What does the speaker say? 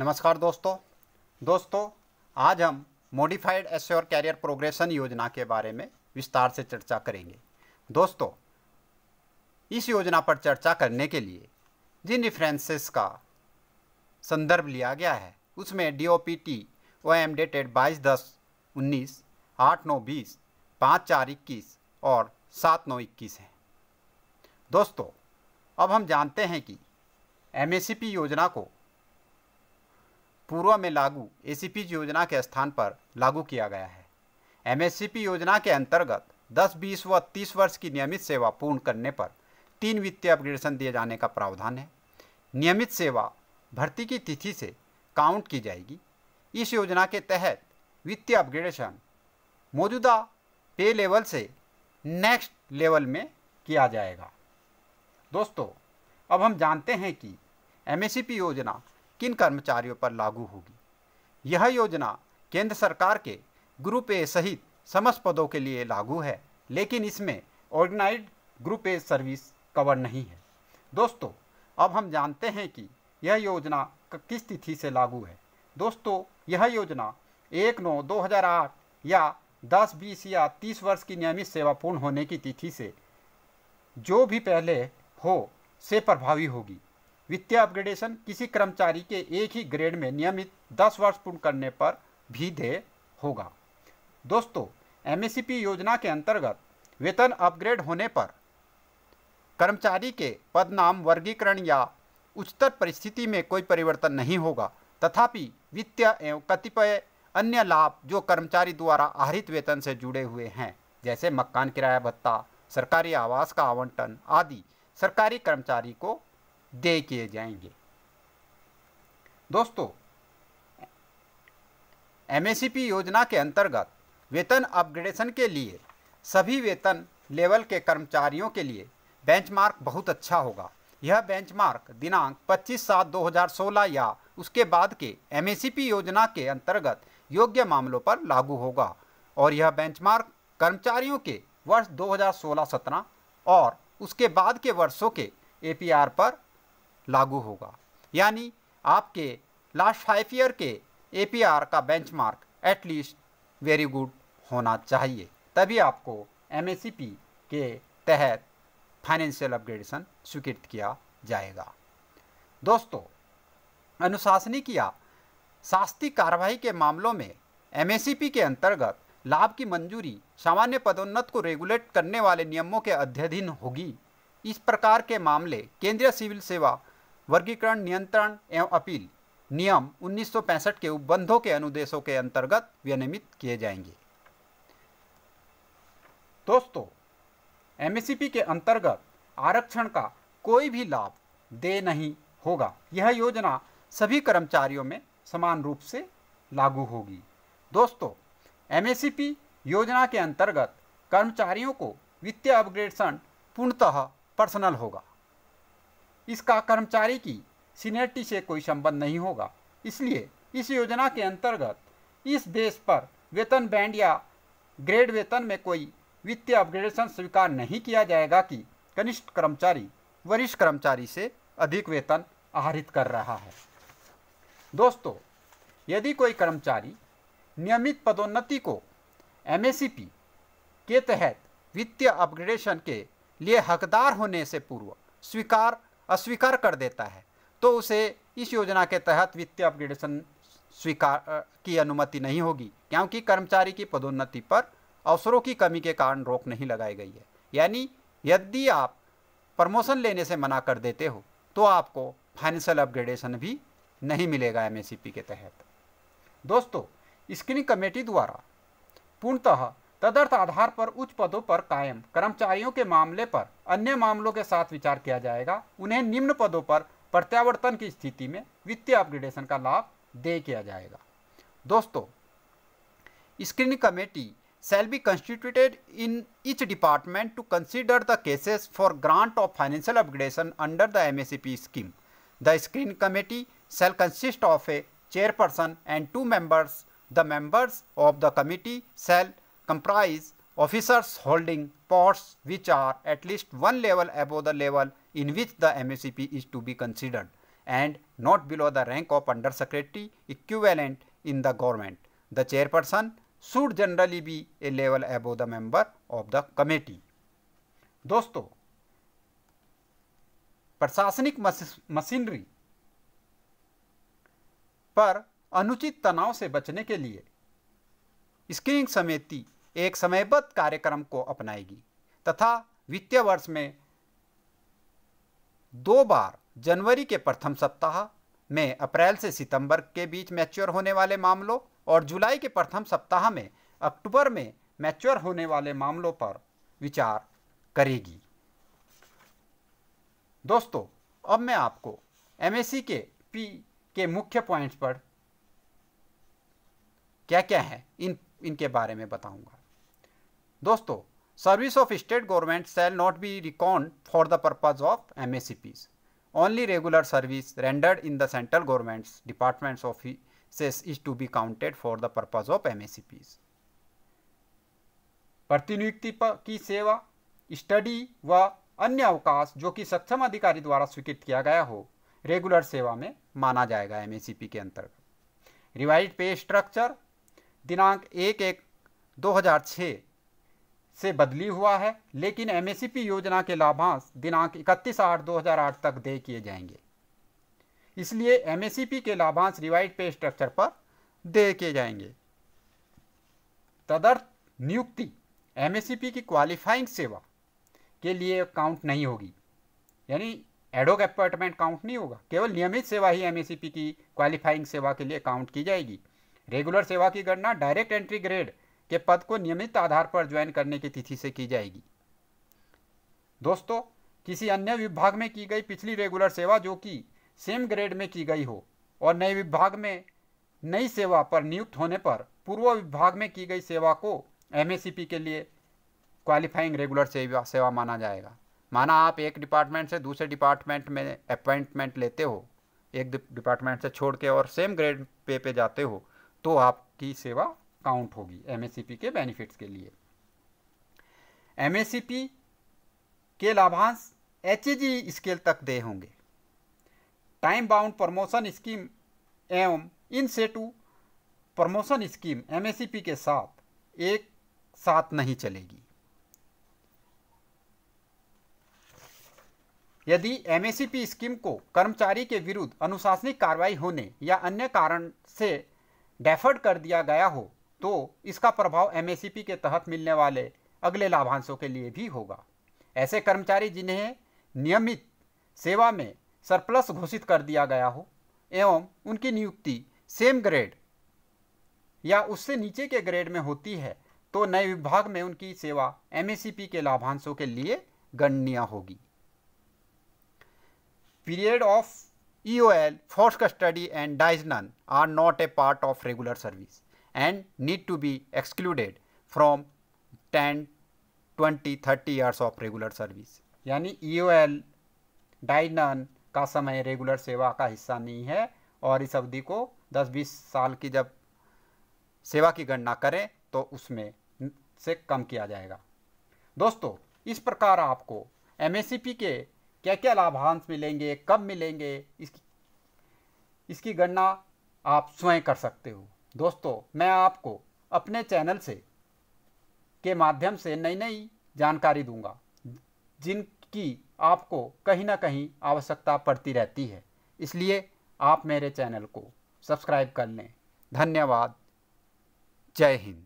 नमस्कार दोस्तों दोस्तों आज हम मॉडिफाइड एश्योर कैरियर प्रोग्रेशन योजना के बारे में विस्तार से चर्चा करेंगे दोस्तों इस योजना पर चर्चा करने के लिए जिन रिफ्रेंसेस का संदर्भ लिया गया है उसमें D O P T O M dated बाईस दस उन्नीस आठ नौ बीस पाँच चार इक्कीस और सात नौ इक्कीस हैं दोस्तों अब हम जानते हैं कि एम योजना को पूर्व में लागू ए योजना के स्थान पर लागू किया गया है एम योजना के अंतर्गत 10, 20 व 30 वर्ष की नियमित सेवा पूर्ण करने पर तीन वित्तीय अपग्रेडेशन दिए जाने का प्रावधान है नियमित सेवा भर्ती की तिथि से काउंट की जाएगी इस योजना के तहत वित्तीय अपग्रेडेशन मौजूदा पे लेवल से नेक्स्ट लेवल में किया जाएगा दोस्तों अब हम जानते हैं कि एम योजना किन कर्मचारियों पर लागू होगी यह योजना केंद्र सरकार के ग्रुप ए सहित समस्त पदों के लिए लागू है लेकिन इसमें organise group A service cover नहीं है दोस्तों अब हम जानते हैं कि यह योजना किस तिथि से लागू है दोस्तों यह योजना एक नौ दो हज़ार आठ या दस बीस या तीस वर्ष की नियमित सेवा पूर्ण होने की तिथि से जो भी पहले हो से प्रभावी होगी वित्तीय अपग्रेडेशन किसी कर्मचारी के एक ही ग्रेड में नियमित 10 वर्ष पूर्ण करने पर भी देय होगा दोस्तों एम योजना के अंतर्गत वेतन अपग्रेड होने पर कर्मचारी के पदनाम वर्गीकरण या उच्चतर परिस्थिति में कोई परिवर्तन नहीं होगा तथापि वित्तीय एवं कतिपय अन्य लाभ जो कर्मचारी द्वारा आहरित वेतन से जुड़े हुए हैं जैसे मकान किराया भत्ता सरकारी आवास का आवंटन आदि सरकारी कर्मचारी को दे किए जाएंगे दोस्तों एम योजना के अंतर्गत वेतन अपग्रेडेशन के लिए सभी वेतन लेवल के कर्मचारियों के लिए बेंचमार्क बहुत अच्छा होगा यह बेंचमार्क दिनांक 25 सात 2016 या उसके बाद के एम योजना के अंतर्गत योग्य मामलों पर लागू होगा और यह बेंचमार्क कर्मचारियों के वर्ष 2016-17 और उसके बाद के वर्षों के ए पर लागू होगा यानी आपके लास्ट फाइव ईयर के एपीआर का बेंचमार्क एटलीस्ट वेरी गुड होना चाहिए तभी आपको एम के तहत फाइनेंशियल अपग्रेडेशन स्वीकृत किया जाएगा दोस्तों अनुशासनिक या शास्ती कार्रवाई के मामलों में एम के अंतर्गत लाभ की मंजूरी सामान्य पदोन्नत को रेगुलेट करने वाले नियमों के अध्यधीन होगी इस प्रकार के मामले केंद्रीय सिविल सेवा वर्गीकरण नियंत्रण एवं अपील नियम 1965 के उपबंधों के अनुदेशों के अंतर्गत विनियमित किए जाएंगे दोस्तों एमएससीपी के अंतर्गत आरक्षण का कोई भी लाभ दे नहीं होगा यह योजना सभी कर्मचारियों में समान रूप से लागू होगी दोस्तों एमएससीपी योजना के अंतर्गत कर्मचारियों को वित्तीय अपग्रेडेशन पूर्णतः पर्सनल होगा इसका कर्मचारी की सीनियरिटी से कोई संबंध नहीं होगा इसलिए इस योजना के अंतर्गत इस बेस पर वेतन बैंड या ग्रेड वेतन में कोई वित्तीय अपग्रेडेशन स्वीकार नहीं किया जाएगा कि कनिष्ठ कर्मचारी वरिष्ठ कर्मचारी से अधिक वेतन आहरित कर रहा है दोस्तों यदि कोई कर्मचारी नियमित पदोन्नति को एम के तहत वित्तीय अपग्रेडेशन के लिए हकदार होने से पूर्व स्वीकार अस्वीकार कर देता है तो उसे इस योजना के तहत वित्तीय अपग्रेडेशन स्वीकार की अनुमति नहीं होगी क्योंकि कर्मचारी की पदोन्नति पर अवसरों की कमी के कारण रोक नहीं लगाई गई है यानी यदि आप प्रमोशन लेने से मना कर देते हो तो आपको फाइनेंशियल अपग्रेडेशन भी नहीं मिलेगा एम के तहत दोस्तों स्क्रीनिंग कमेटी द्वारा पूर्णतः तदर्थ आधार पर उच्च पदों पर कायम कर्मचारियों के मामले पर अन्य मामलों के साथ विचार किया जाएगा उन्हें निम्न पदों पर प्रत्यावर्तन की स्थिति में वित्तीय अपग्रेडेशन का लाभ दे किया जाएगा दोस्तों screening committee shall be constituted in each department to consider the cases for grant of financial upgradation under the M scheme the screen committee shall consist of a chairperson and two members the members of the committee shall comprise officers holding posts which are at least one level above the level in which the MACP is to be considered and not below the rank of under secretary equivalent in the government. The chairperson should generally be a level above the member of the committee. dosto प्रशासनिक machinery पर अनुचित तनाव से बचने के लिए screening समिति एक समयबद्ध कार्यक्रम को अपनाएगी तथा वित्तीय वर्ष में दो बार जनवरी के प्रथम सप्ताह में अप्रैल से सितंबर के बीच मैच्योर होने वाले मामलों और जुलाई के प्रथम सप्ताह में अक्टूबर में मैच्योर होने वाले मामलों पर विचार करेगी दोस्तों अब मैं आपको एम के पी के मुख्य पॉइंट्स पर क्या क्या है इन इनके बारे में बताऊंगा दोस्तों service of state government shall not be reckoned for the purpose of M S C Ps rendered in the central in the central is to be counted for the purpose of M S C Ps प्रतिनियुक्ति की सेवा study व अन्य अवकाश जो कि सक्षम अधिकारी द्वारा स्वीकृत किया गया हो रेगुलर सेवा में माना जाएगा एम के अंतर्गत रिवाइज पे स्ट्रक्चर दिनांक एक एक 2006 से बदली हुआ है लेकिन एम योजना के लाभांश दिनांक इकतीस आठ दो हज़ार आठ तक देय किए जाएंगे इसलिए एम के लाभांश रिवाइड पे स्ट्रक्चर पर देय किए जाएंगे तदर्थ नियुक्ति एम की क्वालिफाइंग सेवा के लिए काउंट नहीं होगी यानी एडोक अपॉइंटमेंट काउंट नहीं होगा केवल नियमित सेवा ही एमएसपी की क्वालिफाइंग सेवा के लिए काउंट की जाएगी रेगुलर सेवा की गणना डायरेक्ट एंट्री ग्रेड के पद को नियमित आधार पर ज्वाइन करने की तिथि से की जाएगी दोस्तों किसी अन्य विभाग में की गई पिछली रेगुलर सेवा जो कि सेम ग्रेड में की गई हो और नए विभाग में नई सेवा पर नियुक्त होने पर पूर्व विभाग में की गई सेवा को एम के लिए क्वालिफाइंग रेगुलर सेवा सेवा माना जाएगा माना आप एक डिपार्टमेंट से दूसरे डिपार्टमेंट में अपॉइंटमेंट लेते हो एक डिपार्टमेंट से छोड़ के और सेम ग्रेड पे पे जाते हो तो आपकी सेवा काउंट होगी एम के बेनिफिट्स के लिए एम के लाभांश एच स्केल e तक दे होंगे टाइम बाउंड प्रमोशन स्कीम एवं in situ promotion scheme M के साथ एक साथ नहीं चलेगी यदि एम स्कीम को कर्मचारी के विरुद्ध अनुशासनिक कार्रवाई होने या अन्य कारण से डेफर्ड कर दिया गया हो तो इसका प्रभाव एम के तहत मिलने वाले अगले लाभांशों के लिए भी होगा ऐसे कर्मचारी जिन्हें नियमित सेवा में सरप्लस घोषित कर दिया गया हो एवं उनकी नियुक्ति सेम ग्रेड या उससे नीचे के ग्रेड में होती है तो नए विभाग में उनकी सेवा एम के लाभांशों के लिए गणनीय होगी period of L force custody and dies non are not a part of regular service and need to be excluded from 10, 20, 30 years of regular service. यानी ई ओ एल डाइनन का समय रेगुलर सेवा का हिस्सा नहीं है और इस अवधि को 10-20 साल की जब सेवा की गणना करें तो उसमें से कम किया जाएगा दोस्तों इस प्रकार आपको एम के क्या क्या लाभांश मिलेंगे कब मिलेंगे इसकी इसकी गणना आप स्वयं कर सकते हो दोस्तों मैं आपको अपने चैनल से के माध्यम से नई नई जानकारी दूंगा जिनकी आपको कहीं ना कहीं आवश्यकता पड़ती रहती है इसलिए आप मेरे चैनल को सब्सक्राइब कर लें धन्यवाद जय हिंद